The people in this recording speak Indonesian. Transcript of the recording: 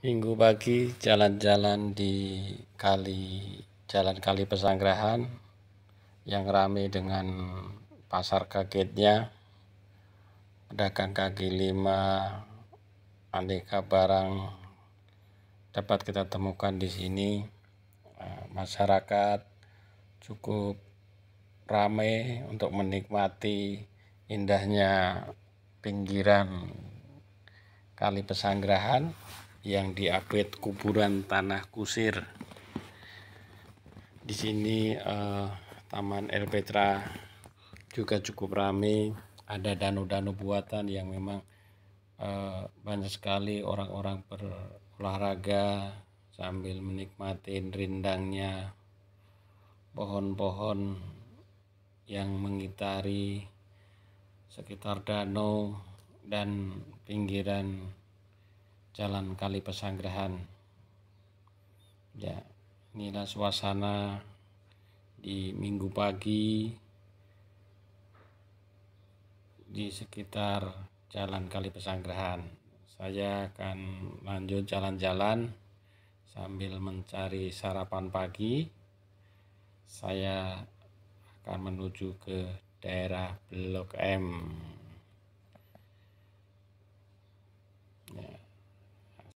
Minggu pagi jalan-jalan di kali jalan kali Pesanggerahan yang ramai dengan pasar kagetnya, pedagang kaki lima, aneka barang dapat kita temukan di sini. Eh, masyarakat cukup ramai untuk menikmati indahnya pinggiran kali Pesanggerahan yang diupdate kuburan tanah kusir. Di sini eh, Taman El Petra juga cukup ramai, ada danau-danau buatan yang memang eh, banyak sekali orang-orang berolahraga sambil menikmati rindangnya pohon-pohon yang mengitari sekitar danau dan pinggiran Jalan Kali Pesanggerahan. Ya, inilah suasana di minggu pagi di sekitar Jalan Kali Pesanggerahan. Saya akan lanjut jalan-jalan sambil mencari sarapan pagi. Saya akan menuju ke daerah Blok M.